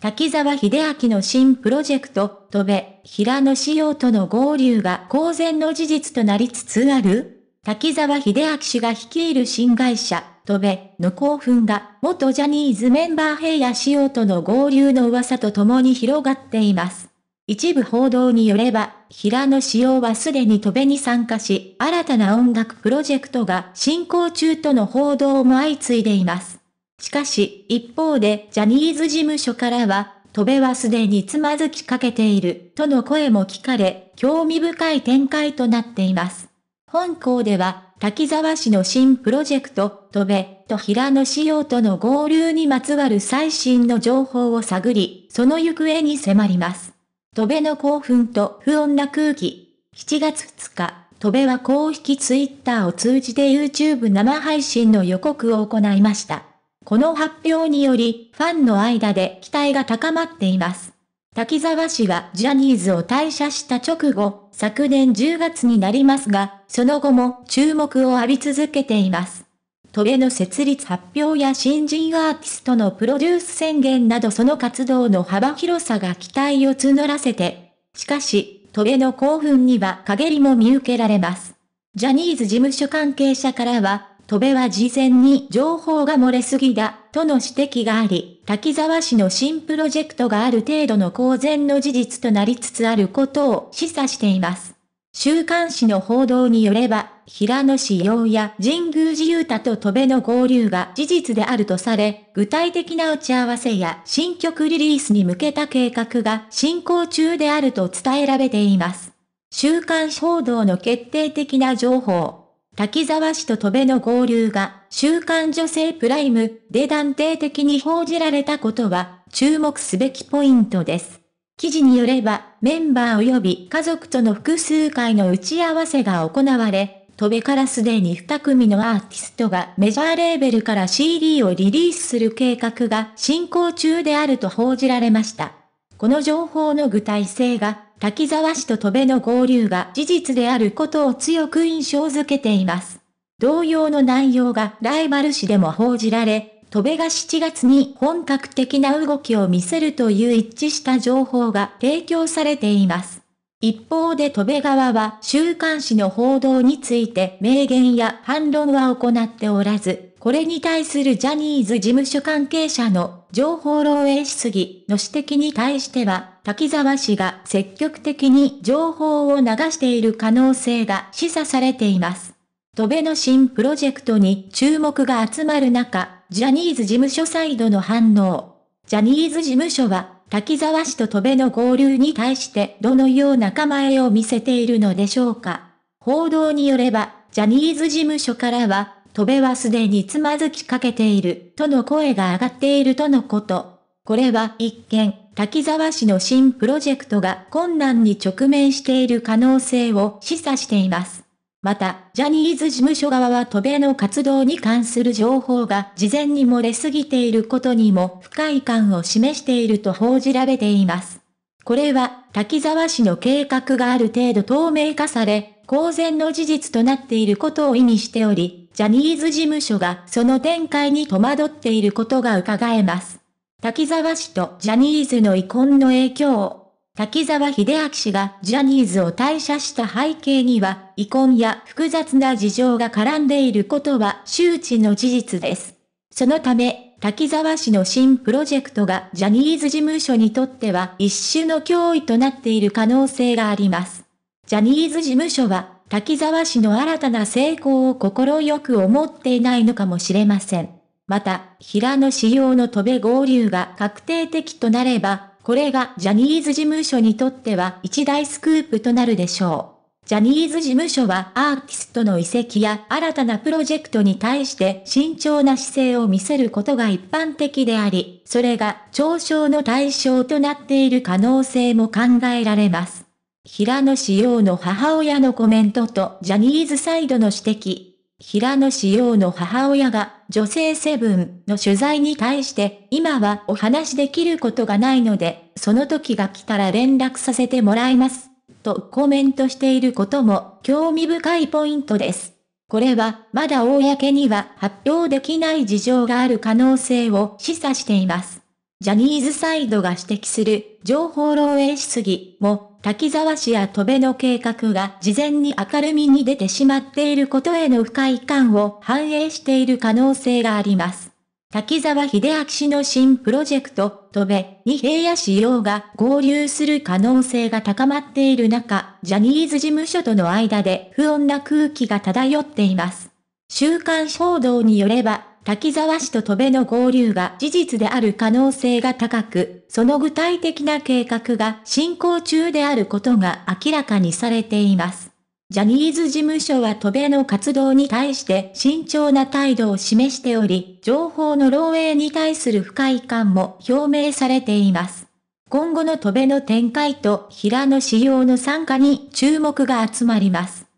滝沢秀明の新プロジェクト、飛べ、平野仕耀との合流が公然の事実となりつつある滝沢秀明氏が率いる新会社、飛べ、の興奮が、元ジャニーズメンバー平野仕様との合流の噂と共に広がっています。一部報道によれば、平野仕耀はすでに飛べに参加し、新たな音楽プロジェクトが進行中との報道も相次いでいます。しかし、一方でジャニーズ事務所からは、戸部はすでにつまずきかけている、との声も聞かれ、興味深い展開となっています。本校では、滝沢氏の新プロジェクト、戸部と平野仕様との合流にまつわる最新の情報を探り、その行方に迫ります。戸部の興奮と不穏な空気。7月2日、戸部は公式ツイッターを通じて YouTube 生配信の予告を行いました。この発表により、ファンの間で期待が高まっています。滝沢氏はジャニーズを退社した直後、昨年10月になりますが、その後も注目を浴び続けています。トベの設立発表や新人アーティストのプロデュース宣言などその活動の幅広さが期待を募らせて、しかし、トベの興奮には陰りも見受けられます。ジャニーズ事務所関係者からは、戸部は事前に情報が漏れすぎだ、との指摘があり、滝沢市の新プロジェクトがある程度の公然の事実となりつつあることを示唆しています。週刊誌の報道によれば、平野市陽や神宮寺雄太と戸部の合流が事実であるとされ、具体的な打ち合わせや新曲リリースに向けた計画が進行中であると伝えられています。週刊誌報道の決定的な情報。滝沢市と戸部の合流が、週刊女性プライムで断定的に報じられたことは、注目すべきポイントです。記事によれば、メンバー及び家族との複数回の打ち合わせが行われ、戸部からすでに2組のアーティストがメジャーレーベルから CD をリリースする計画が進行中であると報じられました。この情報の具体性が滝沢氏と戸部の合流が事実であることを強く印象づけています。同様の内容がライバル誌でも報じられ、戸部が7月に本格的な動きを見せるという一致した情報が提供されています。一方で戸部側は週刊誌の報道について明言や反論は行っておらず、これに対するジャニーズ事務所関係者の情報漏洩しすぎの指摘に対しては、滝沢氏が積極的に情報を流している可能性が示唆されています。戸辺の新プロジェクトに注目が集まる中、ジャニーズ事務所サイドの反応。ジャニーズ事務所は、滝沢氏と戸辺の合流に対してどのような構えを見せているのでしょうか。報道によれば、ジャニーズ事務所からは、戸部はすでにつまずきかけている、との声が上がっているとのこと。これは一見、滝沢市の新プロジェクトが困難に直面している可能性を示唆しています。また、ジャニーズ事務所側は戸部の活動に関する情報が事前に漏れすぎていることにも不快感を示していると報じられています。これは、滝沢氏の計画がある程度透明化され、公然の事実となっていることを意味しており、ジャニーズ事務所がその展開に戸惑っていることが伺えます。滝沢氏とジャニーズの遺恨の影響。滝沢秀明氏がジャニーズを退社した背景には、遺恨や複雑な事情が絡んでいることは周知の事実です。そのため、滝沢氏の新プロジェクトがジャニーズ事務所にとっては一種の脅威となっている可能性があります。ジャニーズ事務所は滝沢氏の新たな成功を心よく思っていないのかもしれません。また、平野仕様の戸べ合流が確定的となれば、これがジャニーズ事務所にとっては一大スクープとなるでしょう。ジャニーズ事務所はアーティストの移籍や新たなプロジェクトに対して慎重な姿勢を見せることが一般的であり、それが嘲笑の対象となっている可能性も考えられます。平野紫耀の母親のコメントとジャニーズサイドの指摘。平野紫耀の母親が女性セブンの取材に対して今はお話できることがないのでその時が来たら連絡させてもらいますとコメントしていることも興味深いポイントです。これはまだ公には発表できない事情がある可能性を示唆しています。ジャニーズサイドが指摘する情報漏洩しすぎも滝沢氏や戸部の計画が事前に明るみに出てしまっていることへの不快感を反映している可能性があります。滝沢秀明氏の新プロジェクト、戸部に平野市用が合流する可能性が高まっている中、ジャニーズ事務所との間で不穏な空気が漂っています。週刊報道によれば、滝沢市と戸部の合流が事実である可能性が高く、その具体的な計画が進行中であることが明らかにされています。ジャニーズ事務所は戸部の活動に対して慎重な態度を示しており、情報の漏洩に対する不快感も表明されています。今後の戸部の展開と平野仕様の参加に注目が集まります。